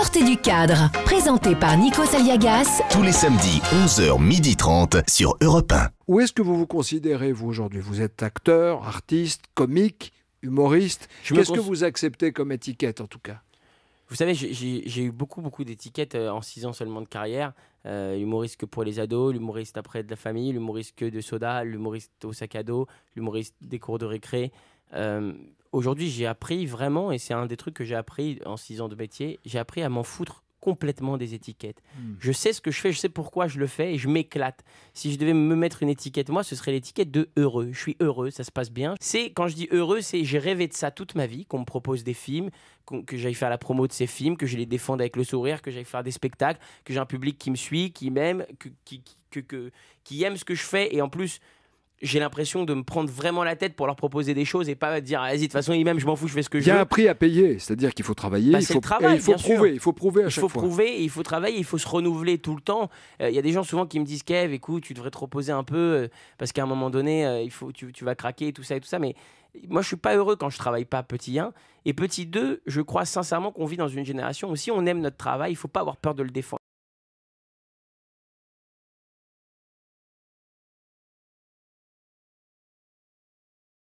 Sortez du cadre, présenté par Nico Saliagas. Tous les samedis, 11h30 sur Europe 1. Où est-ce que vous vous considérez, vous, aujourd'hui Vous êtes acteur, artiste, comique, humoriste Qu'est-ce que vous acceptez comme étiquette, en tout cas vous savez, j'ai eu beaucoup, beaucoup d'étiquettes euh, en 6 ans seulement de carrière. Euh, humoriste que pour les ados, l'humoriste après de la famille, l'humoriste que de soda, l'humoriste au sac à dos, l'humoriste des cours de récré. Euh, aujourd'hui, j'ai appris vraiment, et c'est un des trucs que j'ai appris en six ans de métier, j'ai appris à m'en foutre complètement des étiquettes. Hmm. Je sais ce que je fais, je sais pourquoi je le fais et je m'éclate. Si je devais me mettre une étiquette, moi, ce serait l'étiquette de heureux. Je suis heureux, ça se passe bien. C'est quand je dis heureux, c'est j'ai rêvé de ça toute ma vie, qu'on me propose des films, que j'aille faire la promo de ces films, que je les défende avec le sourire, que j'aille faire des spectacles, que j'ai un public qui me suit, qui m'aime, qui aime ce que je fais et en plus j'ai l'impression de me prendre vraiment la tête pour leur proposer des choses et pas dire ah, vas-y de toute façon ils je m'en fous je fais ce que je veux. Il y a un prix à payer, c'est-à-dire qu'il faut travailler, bah, il, faut, travail, il faut prouver, il faut prouver il faut prouver, il faut travailler, il faut se renouveler tout le temps. Euh, il y a des gens souvent qui me disent Kev, écoute, tu devrais te reposer un peu euh, parce qu'à un moment donné euh, il faut tu, vas craquer et tout ça et tout ça mais moi je suis pas heureux quand je travaille pas petit 1 et petit 2, je crois sincèrement qu'on vit dans une génération où si on aime notre travail, il faut pas avoir peur de le défendre.